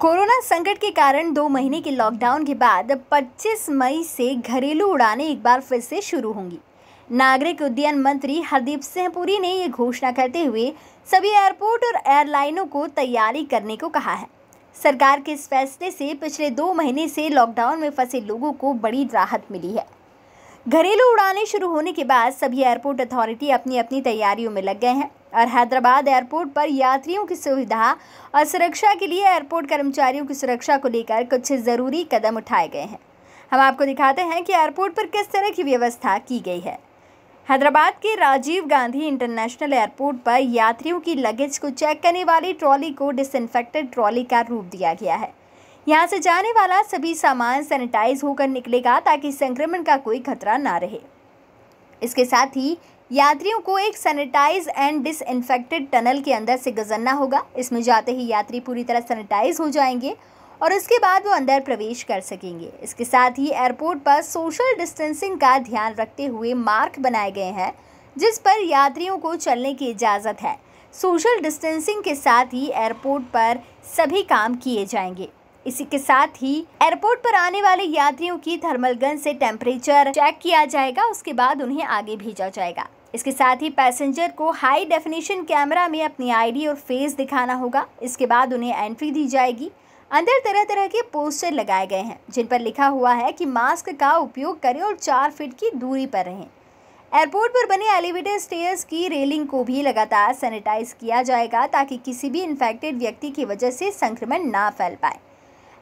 corona संकट के कारण दो महीने के लॉकडाउन के बाद 25 मई से घरेलू उड़ानें एक बार फिर से शुरू होंगी नागरिक उड्डयन मंत्री हरदीप सिंह पुरी ने ये घोषणा करते हुए सभी एयरपोर्ट और एयरलाइनों को तैयारी करने को कहा है सरकार के इस फैसले से पिछले दो महीने से लॉकडाउन में फंसे लोगों को बड़ी राहत मिली है घरेलू उड़ानें शुरू होने के बाद सभी एयरपोर्ट अथॉरिटी अपनी अपनी तैयारियों में लग गए हैं और हैदराबाद एयरपोर्ट पर यात्रियों की सुविधा और सुरक्षा के लिए एयरपोर्ट कर्मचारियों की सुरक्षा को लेकर कुछ ज़रूरी कदम उठाए गए हैं हम आपको दिखाते हैं कि एयरपोर्ट पर किस तरह की व्यवस्था की गई है हैदराबाद के राजीव गांधी इंटरनेशनल एयरपोर्ट पर यात्रियों की लगेज को चेक करने वाली ट्रॉली को डिसइनफेक्टेड ट्रॉली का रूप दिया गया है यहाँ से जाने वाला सभी सामान सैनिटाइज होकर निकलेगा ताकि संक्रमण का कोई खतरा ना रहे इसके साथ ही यात्रियों को एक सैनिटाइज एंड डिसइनफेक्टेड टनल के अंदर से गुजरना होगा इसमें जाते ही यात्री पूरी तरह सैनिटाइज हो जाएंगे और उसके बाद वो अंदर प्रवेश कर सकेंगे इसके साथ ही एयरपोर्ट पर सोशल डिस्टेंसिंग का ध्यान रखते हुए मार्क बनाए गए हैं जिस पर यात्रियों को चलने की इजाज़त है सोशल डिस्टेंसिंग के साथ ही एयरपोर्ट पर सभी काम किए जाएंगे इसी के साथ ही एयरपोर्ट पर आने वाले यात्रियों की थर्मल गन से टेम्परेचर चेक किया जाएगा उसके बाद उन्हें आगे भेजा जाएगा इसके साथ ही पैसेंजर को हाई डेफिनेशन कैमरा में अपनी आईडी और फेस दिखाना होगा इसके बाद उन्हें एंट्री दी जाएगी अंदर तरह तरह के पोस्टर लगाए गए हैं जिन पर लिखा हुआ है कि मास्क का उपयोग करें और चार फीट की दूरी पर रहें एयरपोर्ट पर बने एलिवेटर स्टेयर्स की रेलिंग को भी लगातार सैनिटाइज किया जाएगा ताकि किसी भी इन्फेक्टेड व्यक्ति की वजह से संक्रमण ना फैल पाए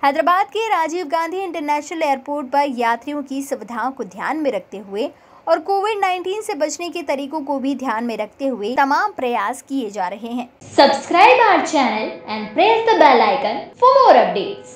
हैदराबाद के राजीव गांधी इंटरनेशनल एयरपोर्ट पर यात्रियों की सुविधाओं को ध्यान में रखते हुए और कोविड 19 से बचने के तरीकों को भी ध्यान में रखते हुए तमाम प्रयास किए जा रहे हैं subscribe our channel and press the bell icon for more updates